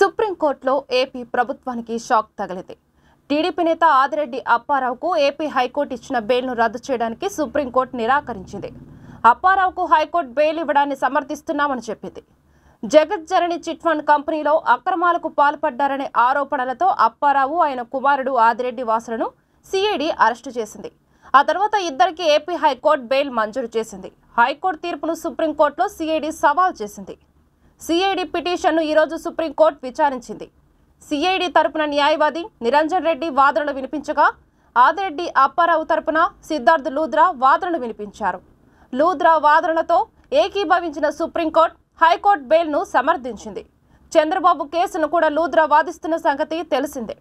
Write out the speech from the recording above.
సుప్రీంకోర్టులో ఏపీ ప్రభుత్వానికి షాక్ తగిలింది టీడీపీ నేత ఆదిరెడ్డి అప్పారావుకు ఏపీ హైకోర్టు ఇచ్చిన బెయిల్ను రద్దు చేయడానికి సుప్రీంకోర్టు నిరాకరించింది అప్పారావుకు హైకోర్టు బెయిల్ ఇవ్వడాన్ని సమర్థిస్తున్నామని చెప్పింది జగజ్జరణి చిట్ ఫండ్ కంపెనీలో అక్రమాలకు పాల్పడ్డారనే ఆరోపణలతో అప్పారావు ఆయన కుమారుడు ఆదిరెడ్డి వాసులను సిఐడి అరెస్టు చేసింది ఆ తర్వాత ఇద్దరికి ఏపీ హైకోర్టు బెయిల్ మంజూరు చేసింది హైకోర్టు తీర్పును సుప్రీంకోర్టులో సిఐడి సవాల్ చేసింది సిఐడి పిటిషన్ను ఈరోజు సుప్రీంకోర్టు విచారించింది సిఐడి తరపున న్యాయవాది నిరంజన్ రెడ్డి వాదనలు వినిపించగా ఆదిరెడ్డి అప్పారావు తరపున సిద్ధార్థ్ లూద్రా వాదనలు వినిపించారు లూద్రా వాదనలతో ఏకీభవించిన సుప్రీంకోర్టు హైకోర్టు బెయిల్ను సమర్థించింది చంద్రబాబు కేసును కూడా లూద్రా వాదిస్తున్న సంగతి తెలిసిందే